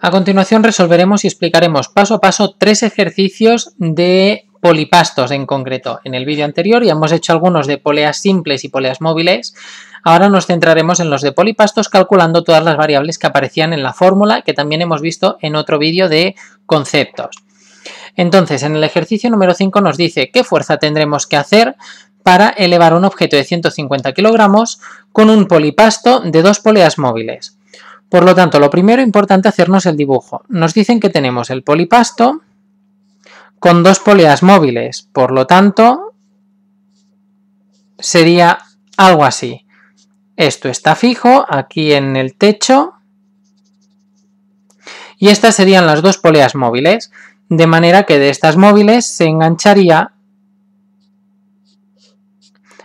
A continuación resolveremos y explicaremos paso a paso tres ejercicios de polipastos en concreto. En el vídeo anterior ya hemos hecho algunos de poleas simples y poleas móviles. Ahora nos centraremos en los de polipastos calculando todas las variables que aparecían en la fórmula que también hemos visto en otro vídeo de conceptos. Entonces, en el ejercicio número 5 nos dice qué fuerza tendremos que hacer para elevar un objeto de 150 kilogramos con un polipasto de dos poleas móviles. Por lo tanto, lo primero importante hacernos el dibujo. Nos dicen que tenemos el polipasto con dos poleas móviles, por lo tanto sería algo así. Esto está fijo aquí en el techo y estas serían las dos poleas móviles, de manera que de estas móviles se engancharía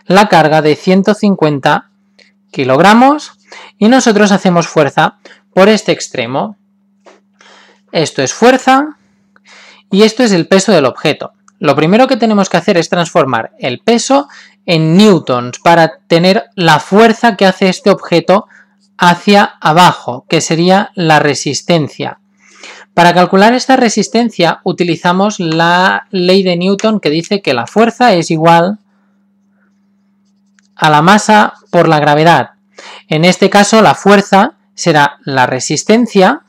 la carga de 150 kilogramos y nosotros hacemos fuerza por este extremo. Esto es fuerza y esto es el peso del objeto. Lo primero que tenemos que hacer es transformar el peso en newtons para tener la fuerza que hace este objeto hacia abajo, que sería la resistencia. Para calcular esta resistencia utilizamos la ley de Newton que dice que la fuerza es igual a la masa por la gravedad. En este caso la fuerza será la resistencia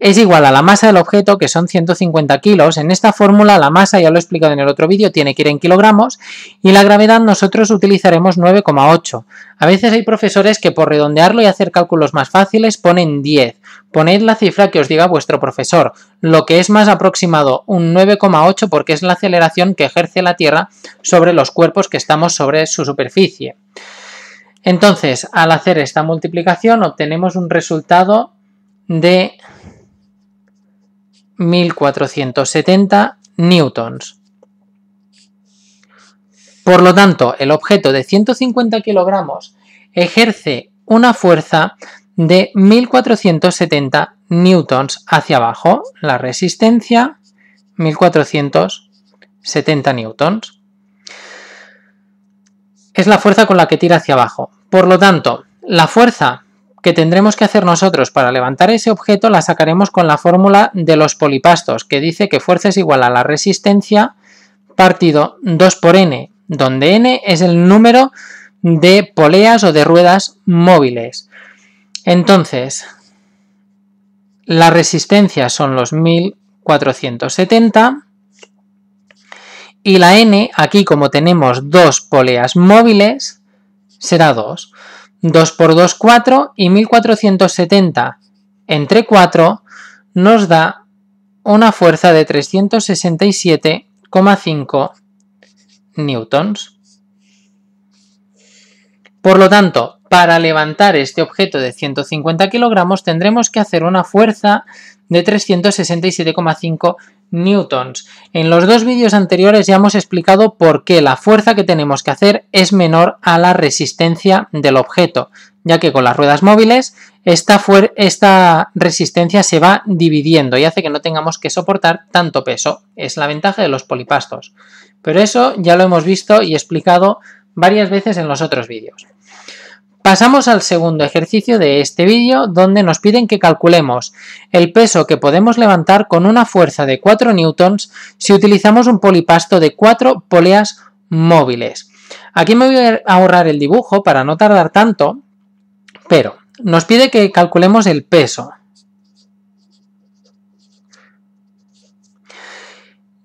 es igual a la masa del objeto, que son 150 kilos. En esta fórmula la masa, ya lo he explicado en el otro vídeo, tiene que ir en kilogramos y la gravedad nosotros utilizaremos 9,8. A veces hay profesores que por redondearlo y hacer cálculos más fáciles ponen 10. Poned la cifra que os diga vuestro profesor, lo que es más aproximado un 9,8 porque es la aceleración que ejerce la Tierra sobre los cuerpos que estamos sobre su superficie. Entonces, al hacer esta multiplicación obtenemos un resultado de 1470 newtons. Por lo tanto, el objeto de 150 kilogramos ejerce una fuerza de 1470 newtons hacia abajo, la resistencia 1470 newtons es la fuerza con la que tira hacia abajo. Por lo tanto, la fuerza que tendremos que hacer nosotros para levantar ese objeto la sacaremos con la fórmula de los polipastos, que dice que fuerza es igual a la resistencia partido 2 por n, donde n es el número de poleas o de ruedas móviles. Entonces, la resistencia son los 1470 y la n, aquí como tenemos dos poleas móviles, será 2. 2 por 2, 4 y 1470 entre 4 nos da una fuerza de 367,5 newtons. Por lo tanto, para levantar este objeto de 150 kilogramos tendremos que hacer una fuerza de 367,5 newtons. En los dos vídeos anteriores ya hemos explicado por qué la fuerza que tenemos que hacer es menor a la resistencia del objeto, ya que con las ruedas móviles esta, esta resistencia se va dividiendo y hace que no tengamos que soportar tanto peso. Es la ventaja de los polipastos. Pero eso ya lo hemos visto y explicado varias veces en los otros vídeos. Pasamos al segundo ejercicio de este vídeo donde nos piden que calculemos el peso que podemos levantar con una fuerza de 4 newtons si utilizamos un polipasto de 4 poleas móviles. Aquí me voy a ahorrar el dibujo para no tardar tanto, pero nos pide que calculemos el peso.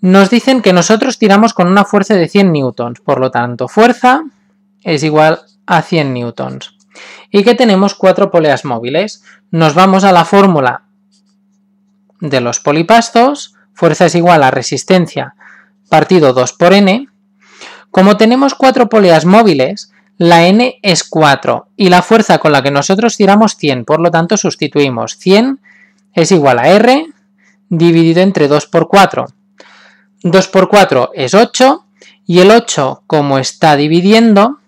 Nos dicen que nosotros tiramos con una fuerza de 100 newtons, por lo tanto, fuerza es igual a 100 newtons. Y que tenemos cuatro poleas móviles. Nos vamos a la fórmula de los polipastos, fuerza es igual a resistencia partido 2 por n. Como tenemos cuatro poleas móviles, la n es 4 y la fuerza con la que nosotros tiramos 100, por lo tanto sustituimos 100 es igual a r dividido entre 2 por 4. 2 por 4 es 8 y el 8 como está dividiendo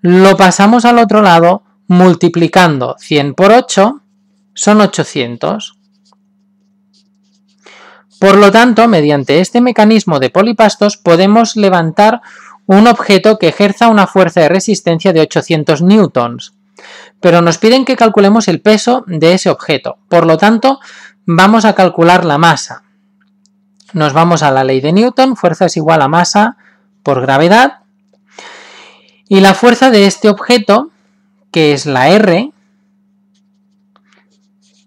lo pasamos al otro lado multiplicando 100 por 8 son 800. Por lo tanto, mediante este mecanismo de polipastos podemos levantar un objeto que ejerza una fuerza de resistencia de 800 newtons. Pero nos piden que calculemos el peso de ese objeto, por lo tanto vamos a calcular la masa. Nos vamos a la ley de Newton, fuerza es igual a masa por gravedad. Y la fuerza de este objeto, que es la R,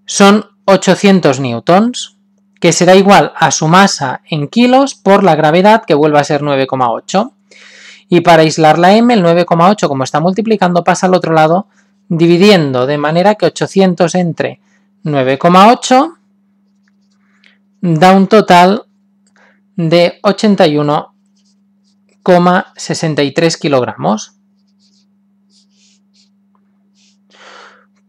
son 800 newtons, que será igual a su masa en kilos por la gravedad, que vuelve a ser 9,8. Y para aislar la M, el 9,8, como está multiplicando, pasa al otro lado, dividiendo de manera que 800 entre 9,8 da un total de 81,63 kilogramos.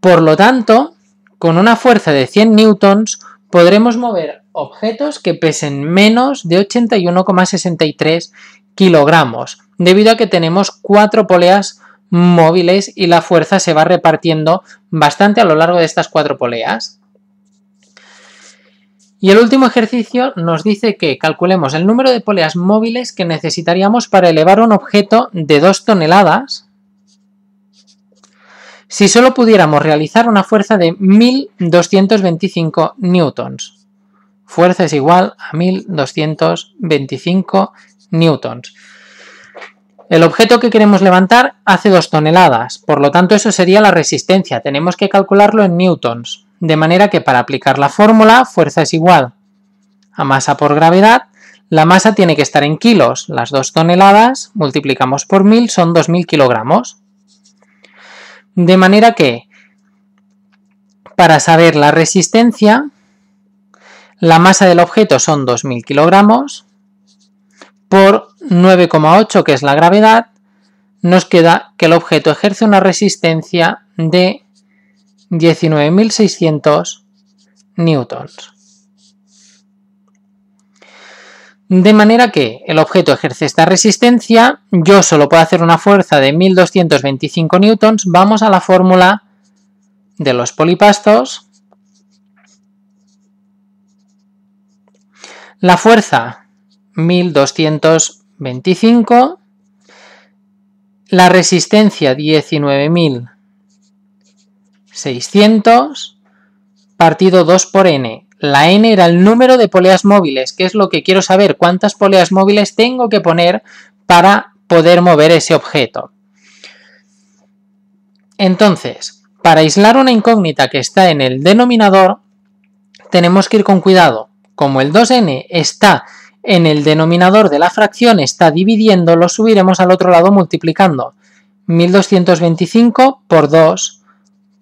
Por lo tanto, con una fuerza de 100 newtons podremos mover objetos que pesen menos de 81,63 kilogramos, debido a que tenemos cuatro poleas móviles y la fuerza se va repartiendo bastante a lo largo de estas cuatro poleas. Y el último ejercicio nos dice que calculemos el número de poleas móviles que necesitaríamos para elevar un objeto de 2 toneladas si solo pudiéramos realizar una fuerza de 1225 newtons. Fuerza es igual a 1225 newtons. El objeto que queremos levantar hace 2 toneladas, por lo tanto eso sería la resistencia, tenemos que calcularlo en newtons de manera que para aplicar la fórmula fuerza es igual a masa por gravedad, la masa tiene que estar en kilos, las dos toneladas multiplicamos por 1000 son 2000 kilogramos. De manera que para saber la resistencia, la masa del objeto son 2000 kilogramos por 9,8 que es la gravedad, nos queda que el objeto ejerce una resistencia de 19.600 newtons. De manera que el objeto ejerce esta resistencia, yo solo puedo hacer una fuerza de 1225 newtons, vamos a la fórmula de los polipastos. La fuerza 1225, la resistencia 19.000 600 partido 2 por n. La n era el número de poleas móviles, que es lo que quiero saber, cuántas poleas móviles tengo que poner para poder mover ese objeto. Entonces, para aislar una incógnita que está en el denominador, tenemos que ir con cuidado. Como el 2n está en el denominador de la fracción, está dividiendo, lo subiremos al otro lado multiplicando. 1225 por 2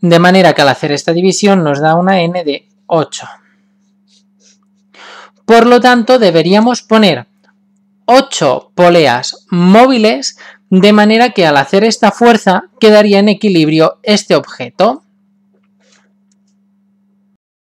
De manera que al hacer esta división nos da una n de 8. Por lo tanto, deberíamos poner 8 poleas móviles, de manera que al hacer esta fuerza quedaría en equilibrio este objeto.